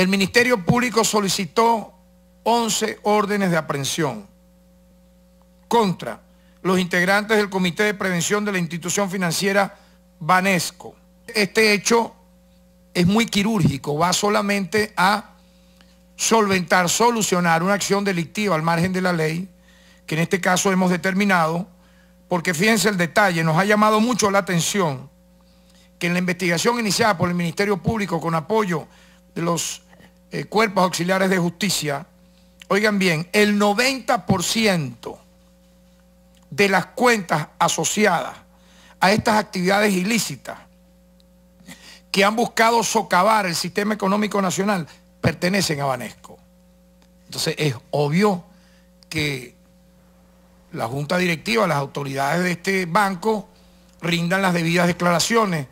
El Ministerio Público solicitó 11 órdenes de aprehensión contra los integrantes del Comité de Prevención de la Institución Financiera Banesco. Este hecho es muy quirúrgico, va solamente a solventar, solucionar una acción delictiva al margen de la ley, que en este caso hemos determinado, porque fíjense el detalle, nos ha llamado mucho la atención que en la investigación iniciada por el Ministerio Público con apoyo de los eh, cuerpos auxiliares de justicia, oigan bien, el 90% de las cuentas asociadas a estas actividades ilícitas que han buscado socavar el sistema económico nacional pertenecen a Banesco. Entonces es obvio que la junta directiva, las autoridades de este banco rindan las debidas declaraciones